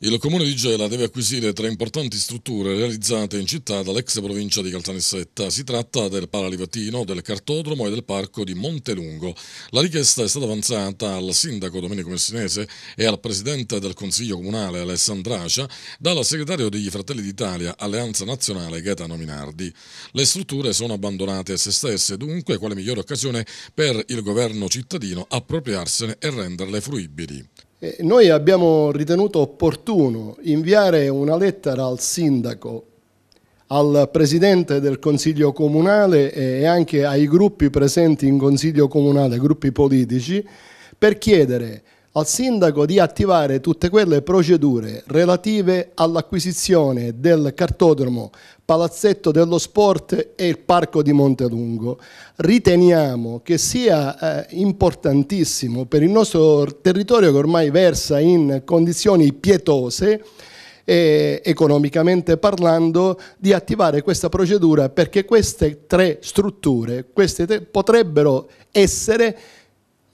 Il comune di Gela deve acquisire tre importanti strutture realizzate in città dall'ex provincia di Caltanissetta. Si tratta del Paralivatino, del Cartodromo e del Parco di Montelungo. La richiesta è stata avanzata al sindaco Domenico Messinese e al presidente del Consiglio Comunale Alessandracia dal segretario degli Fratelli d'Italia Alleanza Nazionale Gaetano Minardi. Le strutture sono abbandonate a se stesse, dunque quale migliore occasione per il governo cittadino appropriarsene e renderle fruibili. Eh, noi abbiamo ritenuto opportuno inviare una lettera al sindaco, al presidente del consiglio comunale e anche ai gruppi presenti in consiglio comunale, gruppi politici, per chiedere al sindaco di attivare tutte quelle procedure relative all'acquisizione del cartodromo Palazzetto dello Sport e il Parco di Montelungo. Riteniamo che sia eh, importantissimo per il nostro territorio che ormai versa in condizioni pietose e, eh, economicamente parlando, di attivare questa procedura perché queste tre strutture queste tre, potrebbero essere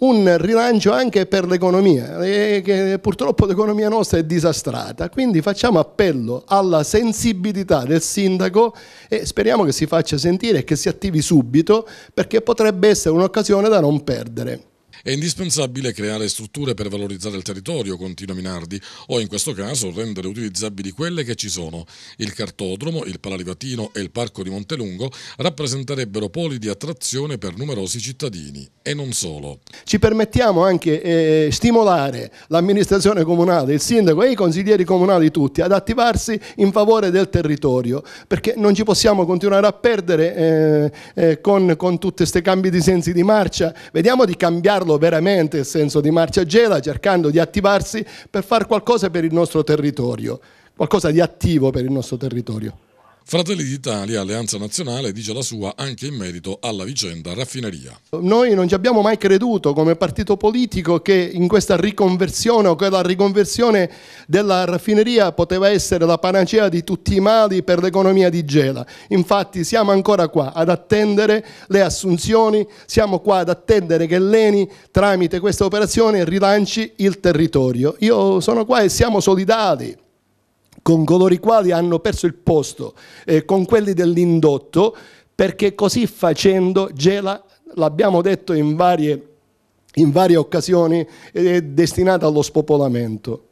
un rilancio anche per l'economia, eh, che purtroppo l'economia nostra è disastrata, quindi facciamo appello alla sensibilità del sindaco e speriamo che si faccia sentire e che si attivi subito perché potrebbe essere un'occasione da non perdere. È indispensabile creare strutture per valorizzare il territorio, continua Minardi, o in questo caso rendere utilizzabili quelle che ci sono. Il cartodromo, il Palarivatino e il Parco di Montelungo rappresenterebbero poli di attrazione per numerosi cittadini e non solo. Ci permettiamo anche eh, stimolare l'amministrazione comunale, il sindaco e i consiglieri comunali tutti ad attivarsi in favore del territorio, perché non ci possiamo continuare a perdere eh, eh, con, con tutti questi cambi di sensi di marcia, vediamo di cambiarlo farlo veramente il senso di Marcia Gela, cercando di attivarsi per fare qualcosa per il nostro territorio, qualcosa di attivo per il nostro territorio. Fratelli d'Italia, Alleanza Nazionale, dice la sua anche in merito alla vicenda raffineria. Noi non ci abbiamo mai creduto come partito politico che in questa riconversione o che la riconversione della raffineria poteva essere la panacea di tutti i mali per l'economia di Gela. Infatti siamo ancora qua ad attendere le assunzioni, siamo qua ad attendere che l'ENI tramite questa operazione rilanci il territorio. Io sono qua e siamo solidali con coloro i quali hanno perso il posto, eh, con quelli dell'indotto, perché così facendo gela, l'abbiamo detto in varie, in varie occasioni, è destinata allo spopolamento.